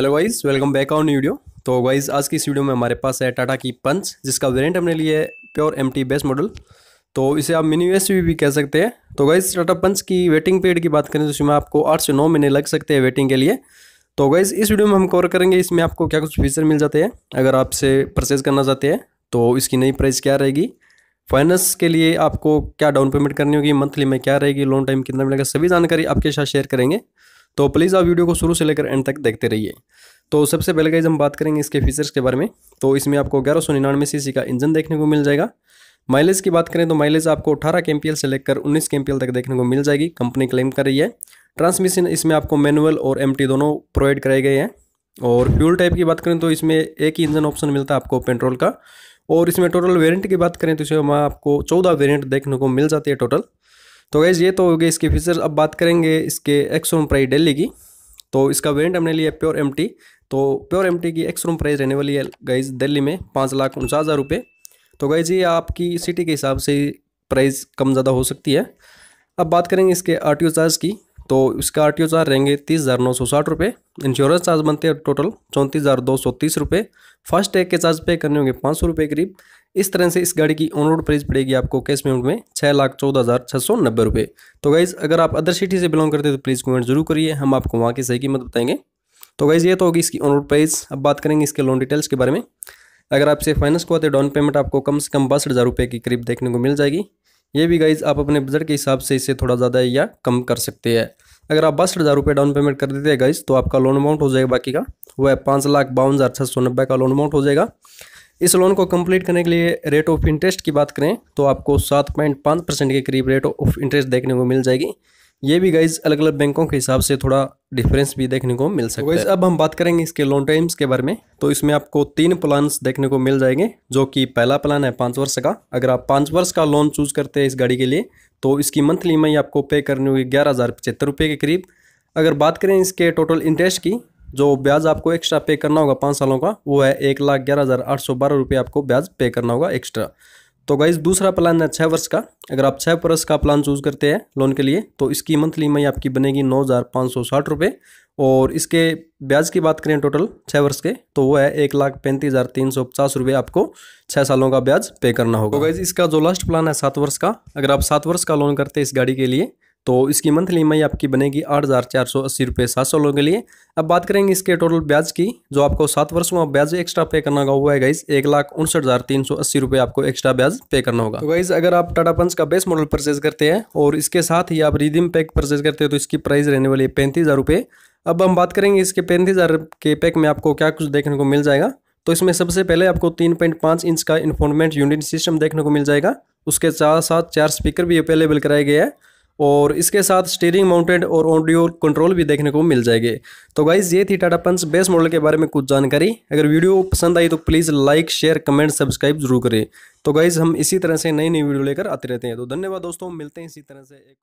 hello guys welcome back on video तो guys आज की इस वीडियो में हमारे पास है टाटा की पंच जिसका वेरिएंट हमने लिए है प्योर एम बेस मॉडल तो इसे आप मिनी एस भी कह सकते हैं तो गाइस टाटा पंच की वेटिंग पीरियड की बात करें तो इसमें आपको आठ से नौ महीने लग सकते हैं वेटिंग के लिए तो गाइज़ इस वीडियो में हम कवर करेंगे इसमें आपको क्या कुछ फीचर मिल जाते हैं अगर आपसे परचेज करना चाहते हैं तो इसकी नई प्राइस क्या रहेगी फाइनेंस के लिए आपको क्या डाउन पेमेंट करनी होगी मंथली में क्या रहेगी लोन टाइम कितना मिलेगा सभी जानकारी आपके साथ शेयर करेंगे तो प्लीज़ आप वीडियो को शुरू से लेकर एंड तक देखते रहिए तो सबसे पहले गाइज हम बात करेंगे इसके फीचर्स के बारे में तो इसमें आपको ग्यारह सौ निन्यानवे सी का इंजन देखने को मिल जाएगा माइलेज की बात करें तो माइलेज आपको अठारह के से लेकर उन्नीस के तक देखने को मिल जाएगी कंपनी क्लेम कर रही है ट्रांसमिशन इसमें आपको मैनुअल और एम दोनों प्रोवाइड कराए गए हैं और फ्यूल टाइप की बात करें तो इसमें एक ही इंजन ऑप्शन मिलता है आपको पेट्रोल का और इसमें टोटल वेरिएंट की बात करें तो इसमें आपको चौदह वेरिएंट देखने को मिल जाती है टोटल तो गैज़ ये तो हो गए इसके फीचर्स अब बात करेंगे इसके रूम प्राइस डेली की तो इसका वेंट हमने लिया प्योर एम तो प्योर एम की रूम प्राइस रहने वाली है गैज दिल्ली में पाँच लाख उनचास हज़ार रुपये तो गैज ये आपकी सिटी के हिसाब से प्राइस कम ज़्यादा हो सकती है अब बात करेंगे इसके आर चार्ज की तो इसका आर टी ओ चार्ज रहेंगे तीस हज़ार नौ सौ साठ रुपये इंश्योरेंस चार्ज बनते हैं टोटल चौंतीस हज़ार दो सौ तीस रुपये फास्ट टैग के चार्ज पे करने होंगे पाँच सौ रुपये करीब इस तरह से इस गाड़ी की ऑन रोड प्राइस पड़ेगी आपको कैश पेमेंट में छः लाख चौदह हज़ार छः सौ नब्बे रुपये तो गाइज़ अगर आप अदर सिटी से बिलोंग करते हैं तो प्लीज़ कमेंट जरूर करिए हम आपको वहाँ की सही कीमत बताएंगे तो गाइज़ ये तो होगी इसकी ऑन रोड प्राइस अब बात करेंगे इसके लोन डिटेल्स के बारे में अगर आपसे फाइनेंस को आते डाउन पेमेंट आपको कम से कम बासठ हज़ार रुपये के करीब देखने को मिल जाएगी ये भी गाइज आप अपने बजट के हिसाब से इसे थोड़ा ज़्यादा या कम कर सकते हैं अगर आप बासठ हज़ार रुपये डाउन पेमेंट कर देते हैं गाइज तो आपका लोन अमाउंट हो जाएगा बाकी का वह पाँच लाख बावन हज़ार छः सौ नब्बे का लोन अमाउंट हो जाएगा इस लोन को कंप्लीट करने के लिए रेट ऑफ इंटरेस्ट की बात करें तो आपको सात पॉइंट पाँच परसेंट के करीब रेट ऑफ इंटरेस्ट देखने को मिल जाएगी ये भी गाइज अलग अलग बैंकों के हिसाब से थोड़ा डिफरेंस भी देखने को मिल सकता है अब हम बात करेंगे इसके लोन टाइम्स के बारे में तो इसमें आपको तीन प्लान्स देखने को मिल जाएंगे जो कि पहला प्लान है पाँच वर्ष का अगर आप पाँच वर्ष का लोन चूज करते हैं इस गाड़ी के लिए तो इसकी मंथली ई आपको पे करनी होगी ग्यारह हज़ार पचहत्तर रुपये के करीब अगर बात करें इसके टोटल इंटरेस्ट की जो ब्याज आपको एक्स्ट्रा पे करना होगा पाँच सालों का वो है एक लाख ग्यारह हज़ार आठ सौ बारह रुपये आपको ब्याज पे करना होगा एक्स्ट्रा तो गाइज दूसरा प्लान है छः वर्ष का अगर आप छः वर्ष का प्लान चूज़ करते हैं लोन के लिए तो इसकी मंथली ई आपकी बनेगी नौ हज़ार पाँच सौ साठ रुपये और इसके ब्याज की बात करें टोटल छः वर्ष के तो वो है एक लाख पैंतीस हज़ार तीन सौ पचास रुपये आपको छः सालों का ब्याज पे करना होगा तो गाइज इसका जो लास्ट प्लान है सात वर्ष का अगर आप सात वर्ष का लोन करते हैं इस गाड़ी के लिए तो इसकी मंथली ई आपकी बनेगी आठ हज़ार चार सौ अस्सी रुपये सात सौ लोगों के लिए अब बात करेंगे इसके टोटल ब्याज की जो आपको सात वर्षों में ब्याज एक्स्ट्रा पे करना होगा वो है गाइज एक लाख उनसठ हज़ार तीन सौ अस्सी रुपये आपको एक्स्ट्रा ब्याज पे करना होगा तो गाइज अगर आप टाटा पंच का बेस मॉडल परचेज करते हैं और इसके साथ ही आप रिदीम पैक परचेज करते हैं तो इसकी प्राइस रहने वाली है पैंतीस हज़ार रुपये अब हम बात करेंगे इसके पैंतीस हज़ार के पैक में आपको क्या कुछ देखने को मिल जाएगा तो इसमें सबसे पहले आपको तीन पॉइंट इंच का इन्फोर्मेंट यूनिट सिस्टम देखने को मिल जाएगा उसके साथ साथ चार स्पीकर भी अवेलेबल कराए गए हैं और इसके साथ स्टीयरिंग माउंटेड और ऑडियो कंट्रोल भी देखने को मिल जाएंगे तो गाइज़ ये थी टाटा पंच बेस मॉडल के बारे में कुछ जानकारी अगर वीडियो पसंद आई तो please like share comment subscribe जरूर करें तो गाइज़ हम इसी तरह से नई नई वीडियो लेकर आते रहते हैं तो धन्यवाद दोस्तों मिलते हैं इसी तरह से एक